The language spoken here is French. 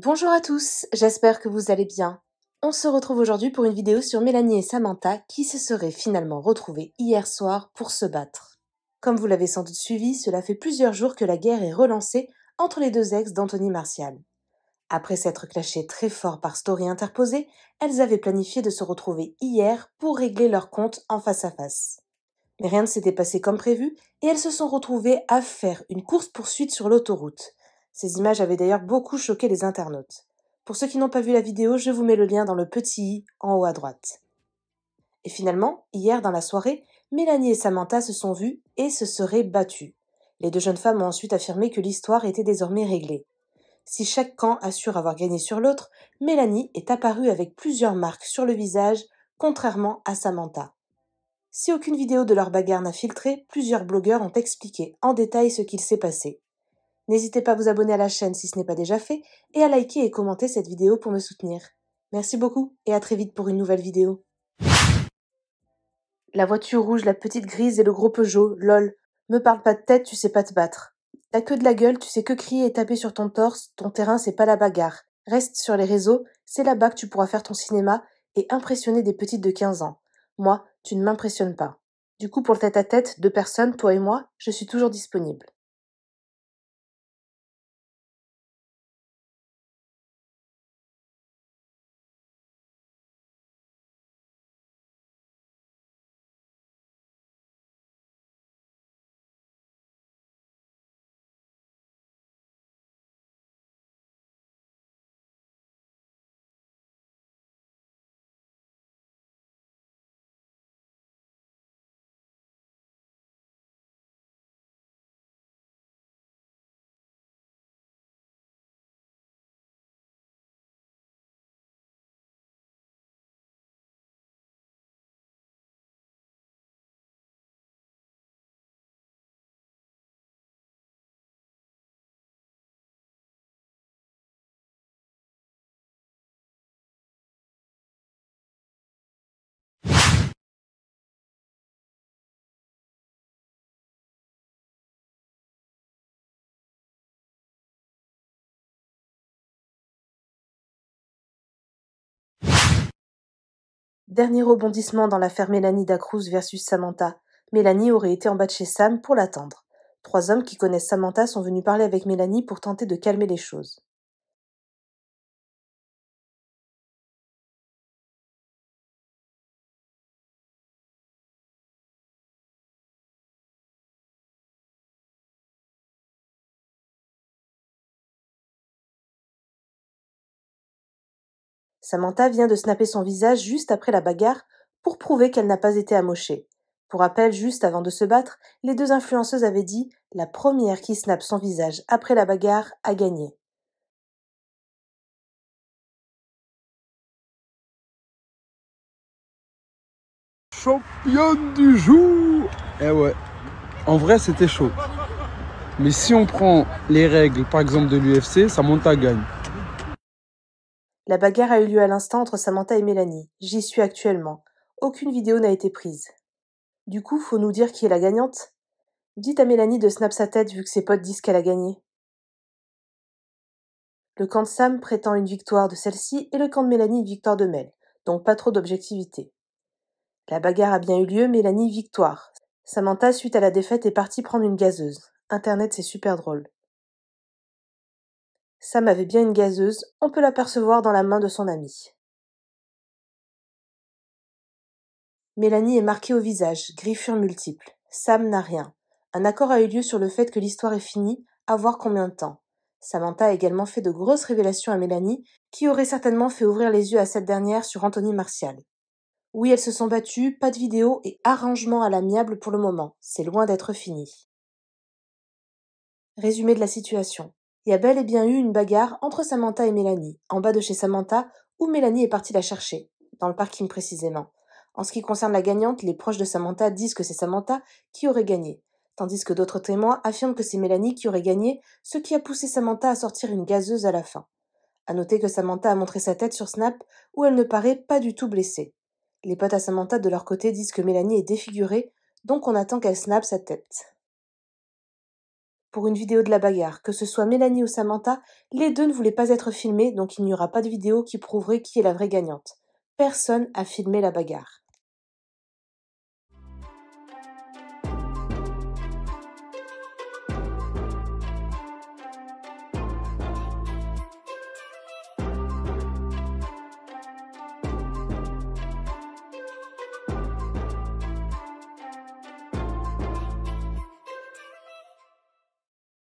Bonjour à tous, j'espère que vous allez bien. On se retrouve aujourd'hui pour une vidéo sur Mélanie et Samantha qui se seraient finalement retrouvées hier soir pour se battre. Comme vous l'avez sans doute suivi, cela fait plusieurs jours que la guerre est relancée entre les deux ex d'Anthony Martial. Après s'être clashées très fort par story interposée, elles avaient planifié de se retrouver hier pour régler leur compte en face à face. Mais rien ne s'était passé comme prévu et elles se sont retrouvées à faire une course-poursuite sur l'autoroute. Ces images avaient d'ailleurs beaucoup choqué les internautes. Pour ceux qui n'ont pas vu la vidéo, je vous mets le lien dans le petit i en haut à droite. Et finalement, hier dans la soirée, Mélanie et Samantha se sont vues et se seraient battues. Les deux jeunes femmes ont ensuite affirmé que l'histoire était désormais réglée. Si chaque camp assure avoir gagné sur l'autre, Mélanie est apparue avec plusieurs marques sur le visage, contrairement à Samantha. Si aucune vidéo de leur bagarre n'a filtré, plusieurs blogueurs ont expliqué en détail ce qu'il s'est passé. N'hésitez pas à vous abonner à la chaîne si ce n'est pas déjà fait et à liker et commenter cette vidéo pour me soutenir. Merci beaucoup et à très vite pour une nouvelle vidéo. La voiture rouge, la petite grise et le gros Peugeot, lol. Me parle pas de tête, tu sais pas te battre. T'as que de la gueule, tu sais que crier et taper sur ton torse, ton terrain c'est pas la bagarre. Reste sur les réseaux, c'est là-bas que tu pourras faire ton cinéma et impressionner des petites de 15 ans. Moi, tu ne m'impressionnes pas. Du coup, pour le tête-à-tête, -tête, deux personnes, toi et moi, je suis toujours disponible. Dernier rebondissement dans l'affaire Mélanie Dacruz versus Samantha. Mélanie aurait été en bas de chez Sam pour l'attendre. Trois hommes qui connaissent Samantha sont venus parler avec Mélanie pour tenter de calmer les choses. Samantha vient de snapper son visage juste après la bagarre pour prouver qu'elle n'a pas été amochée. Pour rappel, juste avant de se battre, les deux influenceuses avaient dit la première qui snappe son visage après la bagarre a gagné. Championne du jour Eh ouais, en vrai c'était chaud. Mais si on prend les règles par exemple de l'UFC, Samantha gagne. La bagarre a eu lieu à l'instant entre Samantha et Mélanie. J'y suis actuellement. Aucune vidéo n'a été prise. Du coup, faut nous dire qui est la gagnante Dites à Mélanie de snap sa tête vu que ses potes disent qu'elle a gagné. Le camp de Sam prétend une victoire de celle-ci et le camp de Mélanie une victoire de Mel, donc pas trop d'objectivité. La bagarre a bien eu lieu, Mélanie victoire. Samantha, suite à la défaite, est partie prendre une gazeuse. Internet, c'est super drôle. Sam avait bien une gazeuse, on peut l'apercevoir dans la main de son ami. Mélanie est marquée au visage, griffures multiples. Sam n'a rien. Un accord a eu lieu sur le fait que l'histoire est finie, à voir combien de temps. Samantha a également fait de grosses révélations à Mélanie, qui aurait certainement fait ouvrir les yeux à cette dernière sur Anthony Martial. Oui, elles se sont battues, pas de vidéo et arrangement à l'amiable pour le moment. C'est loin d'être fini. Résumé de la situation. Il y a bel et bien eu une bagarre entre Samantha et Mélanie, en bas de chez Samantha, où Mélanie est partie la chercher, dans le parking précisément. En ce qui concerne la gagnante, les proches de Samantha disent que c'est Samantha qui aurait gagné, tandis que d'autres témoins affirment que c'est Mélanie qui aurait gagné, ce qui a poussé Samantha à sortir une gazeuse à la fin. À noter que Samantha a montré sa tête sur Snap, où elle ne paraît pas du tout blessée. Les potes à Samantha de leur côté disent que Mélanie est défigurée, donc on attend qu'elle snap sa tête pour une vidéo de la bagarre. Que ce soit Mélanie ou Samantha, les deux ne voulaient pas être filmés, donc il n'y aura pas de vidéo qui prouverait qui est la vraie gagnante. Personne a filmé la bagarre.